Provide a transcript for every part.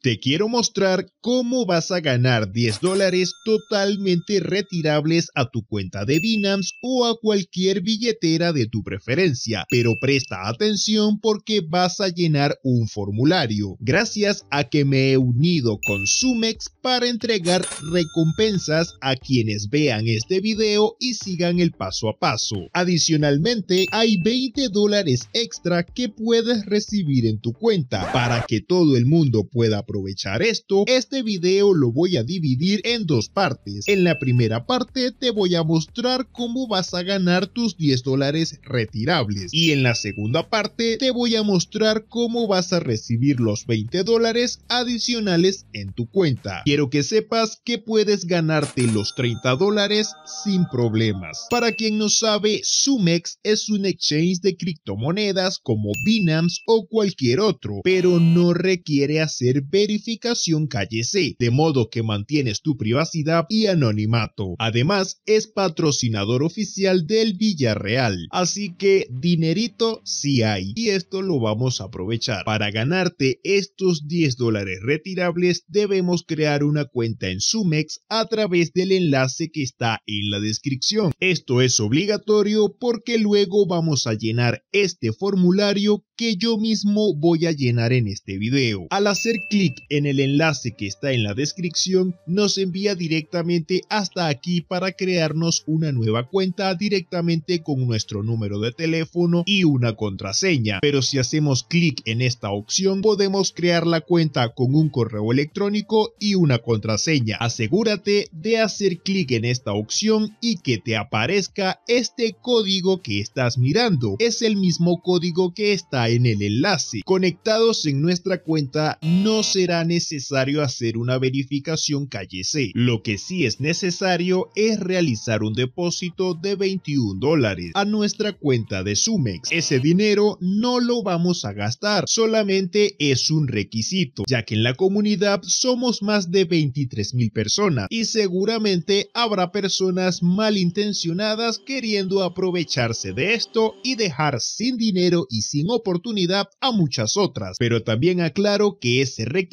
Te quiero mostrar cómo vas a ganar 10 dólares totalmente retirables a tu cuenta de Binance o a cualquier billetera de tu preferencia, pero presta atención porque vas a llenar un formulario. Gracias a que me he unido con Sumex para entregar recompensas a quienes vean este video y sigan el paso a paso. Adicionalmente, hay 20 dólares extra que puedes recibir en tu cuenta para que todo el mundo pueda aprovechar esto, este video lo voy a dividir en dos partes. En la primera parte te voy a mostrar cómo vas a ganar tus 10 dólares retirables y en la segunda parte te voy a mostrar cómo vas a recibir los 20 dólares adicionales en tu cuenta. Quiero que sepas que puedes ganarte los 30 dólares sin problemas. Para quien no sabe, Sumex es un exchange de criptomonedas como Binance o cualquier otro, pero no requiere hacer verificación calle C, de modo que mantienes tu privacidad y anonimato. Además, es patrocinador oficial del Villarreal, así que dinerito si hay. Y esto lo vamos a aprovechar. Para ganarte estos 10 dólares retirables, debemos crear una cuenta en Sumex a través del enlace que está en la descripción. Esto es obligatorio porque luego vamos a llenar este formulario que yo mismo voy a llenar en este video. Al hacer clic en el enlace que está en la descripción nos envía directamente hasta aquí para crearnos una nueva cuenta directamente con nuestro número de teléfono y una contraseña. Pero si hacemos clic en esta opción podemos crear la cuenta con un correo electrónico y una contraseña. Asegúrate de hacer clic en esta opción y que te aparezca este código que estás mirando. Es el mismo código que está en el enlace. Conectados en nuestra cuenta no se será necesario hacer una verificación calle C. Lo que sí es necesario es realizar un depósito de 21 dólares a nuestra cuenta de Sumex. Ese dinero no lo vamos a gastar, solamente es un requisito, ya que en la comunidad somos más de 23 mil personas y seguramente habrá personas malintencionadas queriendo aprovecharse de esto y dejar sin dinero y sin oportunidad a muchas otras. Pero también aclaro que ese requisito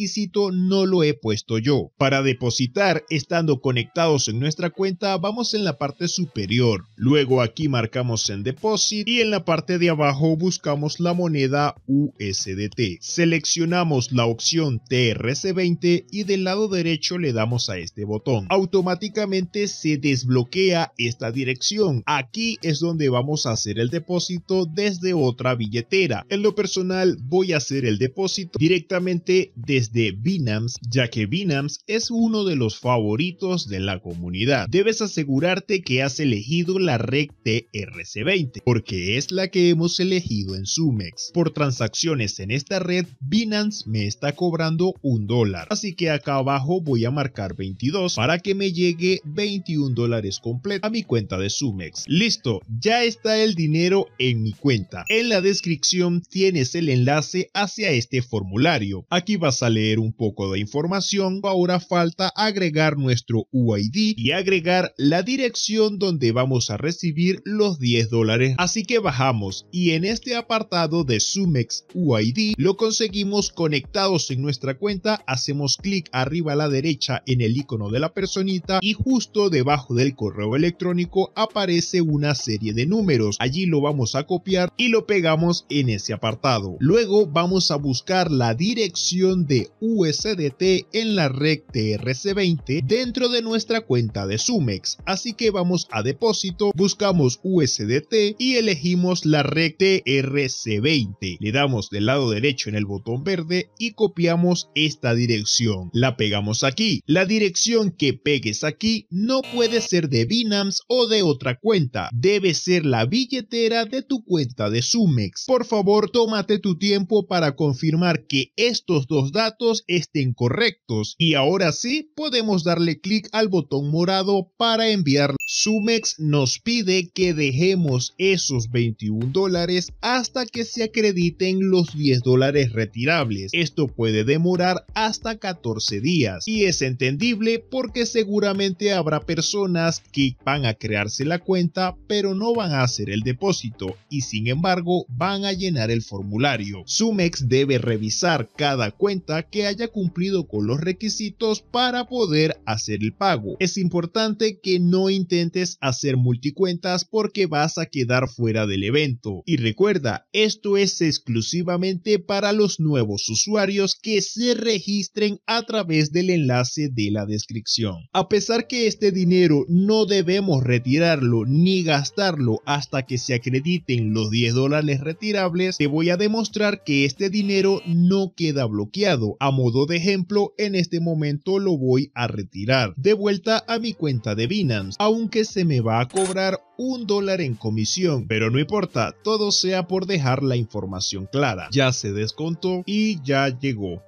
no lo he puesto yo. Para depositar estando conectados en nuestra cuenta vamos en la parte superior, luego aquí marcamos en depósito y en la parte de abajo buscamos la moneda USDT. Seleccionamos la opción TRC20 y del lado derecho le damos a este botón. Automáticamente se desbloquea esta dirección. Aquí es donde vamos a hacer el depósito desde otra billetera. En lo personal voy a hacer el depósito directamente desde de Binance, ya que Binance es uno de los favoritos de la comunidad. Debes asegurarte que has elegido la red TRC20, porque es la que hemos elegido en Sumex. Por transacciones en esta red, Binance me está cobrando un dólar, así que acá abajo voy a marcar 22 para que me llegue 21 dólares completo a mi cuenta de Sumex. Listo, ya está el dinero en mi cuenta. En la descripción tienes el enlace hacia este formulario. Aquí vas a leer un poco de información, ahora falta agregar nuestro UID y agregar la dirección donde vamos a recibir los 10 dólares. Así que bajamos y en este apartado de Sumex UID lo conseguimos conectados en nuestra cuenta, hacemos clic arriba a la derecha en el icono de la personita y justo debajo del correo electrónico aparece una serie de números. Allí lo vamos a copiar y lo pegamos en ese apartado. Luego vamos a buscar la dirección de USDT en la red TRC20 dentro de nuestra cuenta de Sumex, así que vamos a depósito, buscamos USDT y elegimos la red TRC20, le damos del lado derecho en el botón verde y copiamos esta dirección, la pegamos aquí, la dirección que pegues aquí no puede ser de Binance o de otra cuenta, debe ser la billetera de tu cuenta de Sumex, por favor tómate tu tiempo para confirmar que estos dos datos estén correctos. Y ahora sí, podemos darle clic al botón morado para enviar. Sumex nos pide que dejemos esos 21 dólares hasta que se acrediten los 10 dólares retirables. Esto puede demorar hasta 14 días y es entendible porque seguramente habrá personas que van a crearse la cuenta pero no van a hacer el depósito y sin embargo van a llenar el formulario. Sumex debe revisar cada cuenta que haya cumplido con los requisitos para poder hacer el pago. Es importante que no intentes hacer multicuentas porque vas a quedar fuera del evento. Y recuerda, esto es exclusivamente para los nuevos usuarios que se registren a través del enlace de la descripción. A pesar que este dinero no debemos retirarlo ni gastarlo hasta que se acrediten los 10 dólares retirables, te voy a demostrar que este dinero no queda bloqueado a modo de ejemplo, en este momento lo voy a retirar de vuelta a mi cuenta de Binance, aunque se me va a cobrar un dólar en comisión, pero no importa, todo sea por dejar la información clara. Ya se descontó y ya llegó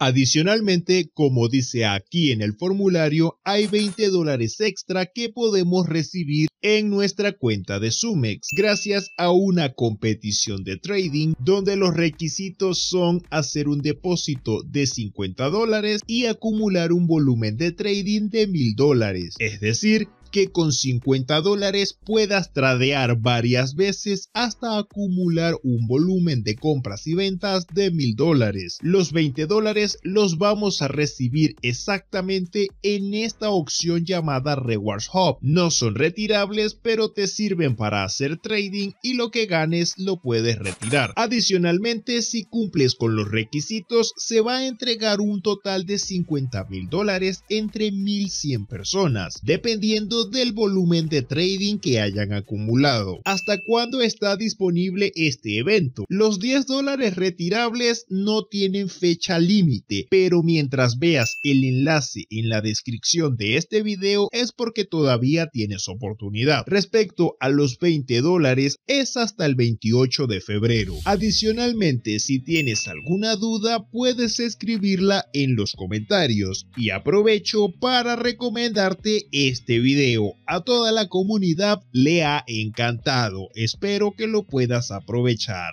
Adicionalmente, como dice aquí en el formulario, hay 20 dólares extra que podemos recibir en nuestra cuenta de Sumex gracias a una competición de trading donde los requisitos son hacer un depósito de 50 dólares y acumular un volumen de trading de 1000 dólares, es decir, que con 50 dólares puedas tradear varias veces hasta acumular un volumen de compras y ventas de 1000 dólares. Los 20 dólares los vamos a recibir exactamente en esta opción llamada Rewards Hub. No son retirables pero te sirven para hacer trading y lo que ganes lo puedes retirar. Adicionalmente si cumples con los requisitos se va a entregar un total de 50 mil dólares entre 1100 personas dependiendo del volumen de trading que hayan acumulado. ¿Hasta cuándo está disponible este evento? Los 10 dólares retirables no tienen fecha límite, pero mientras veas el enlace en la descripción de este video es porque todavía tienes oportunidad. Respecto a los 20 dólares es hasta el 28 de febrero. Adicionalmente, si tienes alguna duda puedes escribirla en los comentarios y aprovecho para recomendarte este video. A toda la comunidad le ha encantado. Espero que lo puedas aprovechar.